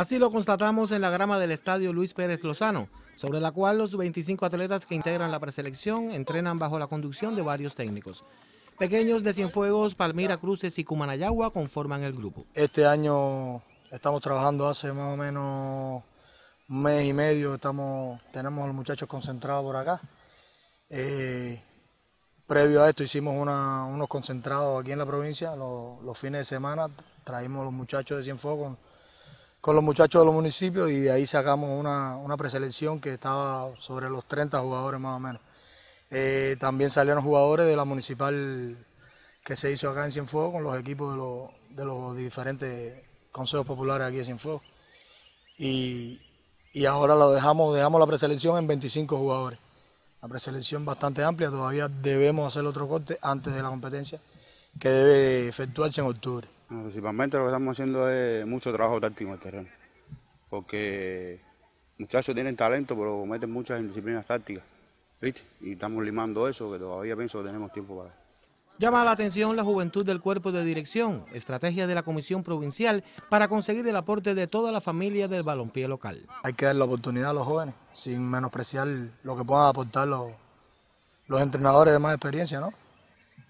Así lo constatamos en la grama del estadio Luis Pérez Lozano, sobre la cual los 25 atletas que integran la preselección entrenan bajo la conducción de varios técnicos. Pequeños de Cienfuegos, Palmira, Cruces y Cumanayagua conforman el grupo. Este año estamos trabajando hace más o menos un mes y medio, tenemos a los muchachos concentrados por acá. Eh, previo a esto hicimos unos concentrados aquí en la provincia, los, los fines de semana traímos a los muchachos de Cienfuegos con los muchachos de los municipios y de ahí sacamos una, preselección que estaba sobre los 30 jugadores más o menos. Eh, también salieron jugadores de la municipal que se hizo acá en Cienfuegos con los equipos de los, diferentes consejos populares aquí de Cienfuegos. Y, y ahora lo dejamos, dejamos la preselección en 25 jugadores. La preselección bastante amplia, todavía debemos hacer otro corte antes de la competencia que debe efectuarse en octubre principalmente lo que estamos haciendo es mucho trabajo táctico en el terreno, porque muchachos tienen talento, pero meten muchas disciplinas tácticas, ¿viste? Y estamos limando eso, que todavía pienso que tenemos tiempo para Llama la atención la juventud del cuerpo de dirección, estrategia de la Comisión Provincial para conseguir el aporte de toda la familia del balompié local. Hay que dar la oportunidad a los jóvenes, sin menospreciar lo que puedan aportar los, los entrenadores de más experiencia, ¿no?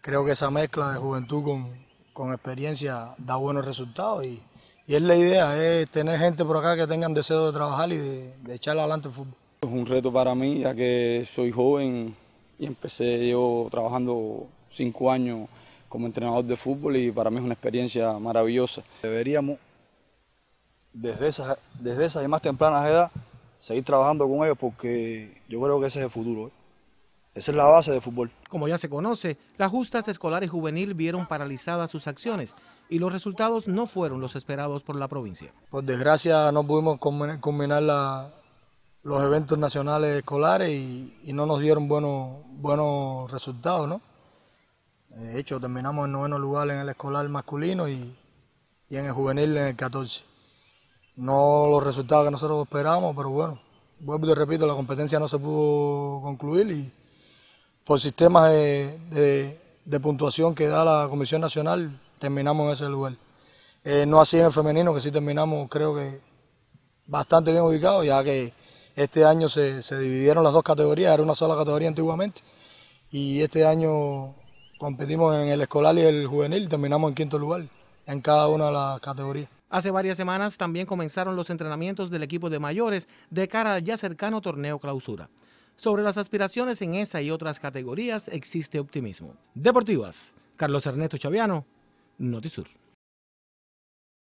Creo que esa mezcla de juventud con, con experiencia da buenos resultados y, es la idea, es tener gente por acá que tengan deseo de trabajar y de, de echar adelante el fútbol. Es un reto para mí ya que soy joven y empecé yo trabajando cinco años como entrenador de fútbol y para mí es una experiencia maravillosa. Deberíamos desde esa, desde y más tempranas edad seguir trabajando con ellos porque yo creo que ese es el futuro. ¿eh? Esa es la base de fútbol. Como ya se conoce, las justas escolares y juvenil vieron paralizadas sus acciones y los resultados no fueron los esperados por la provincia. Por desgracia no pudimos combinar los eventos nacionales escolares y, no nos dieron buenos, buenos resultados, ¿no? De hecho, terminamos en noveno lugar en el escolar masculino y, y en el juvenil en el 14. No los resultados que nosotros esperábamos, pero bueno, vuelvo y repito, la competencia no se pudo concluir y por sistemas de, puntuación que da la Comisión Nacional, terminamos en ese lugar. Eh, no así en el femenino, que sí terminamos, creo que bastante bien ubicados, ya que este año se, se, dividieron las dos categorías, era una sola categoría antiguamente, y este año competimos en el escolar y el juvenil, terminamos en quinto lugar en cada una de las categorías. Hace varias semanas también comenzaron los entrenamientos del equipo de mayores de cara al ya cercano torneo clausura. Sobre las aspiraciones en esa y otras categorías existe optimismo. Deportivas, Carlos Ernesto Chaviano, Notisur.